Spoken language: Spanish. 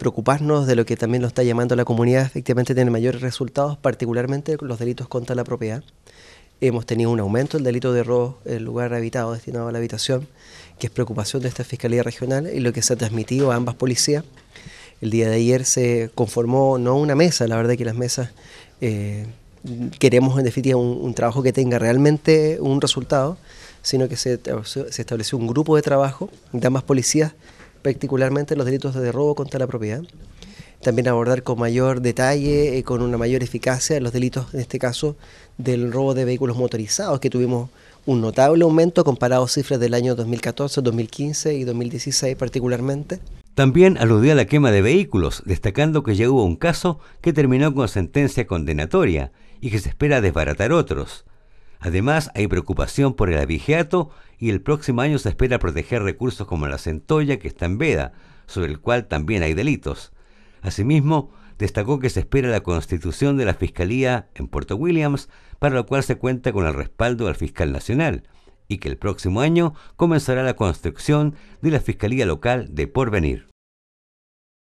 preocuparnos de lo que también lo está llamando la comunidad, efectivamente tiene mayores resultados, particularmente los delitos contra la propiedad. Hemos tenido un aumento el delito de robo en lugar habitado destinado a la habitación, que es preocupación de esta Fiscalía Regional y lo que se ha transmitido a ambas policías. El día de ayer se conformó no una mesa, la verdad que las mesas eh, queremos en definitiva un, trabajo que tenga realmente un resultado, sino que se, se estableció un grupo de trabajo de ambas policías particularmente los delitos de robo contra la propiedad. También abordar con mayor detalle, y con una mayor eficacia, los delitos, en este caso, del robo de vehículos motorizados, que tuvimos un notable aumento comparado a cifras del año 2014, 2015 y 2016 particularmente. También aludió a la quema de vehículos, destacando que ya hubo un caso que terminó con sentencia condenatoria y que se espera desbaratar otros. Además, hay preocupación por el abigeato y el próximo año se espera proteger recursos como la centolla que está en veda, sobre el cual también hay delitos. Asimismo, destacó que se espera la constitución de la Fiscalía en Puerto Williams, para lo cual se cuenta con el respaldo del fiscal nacional, y que el próximo año comenzará la construcción de la Fiscalía Local de Porvenir.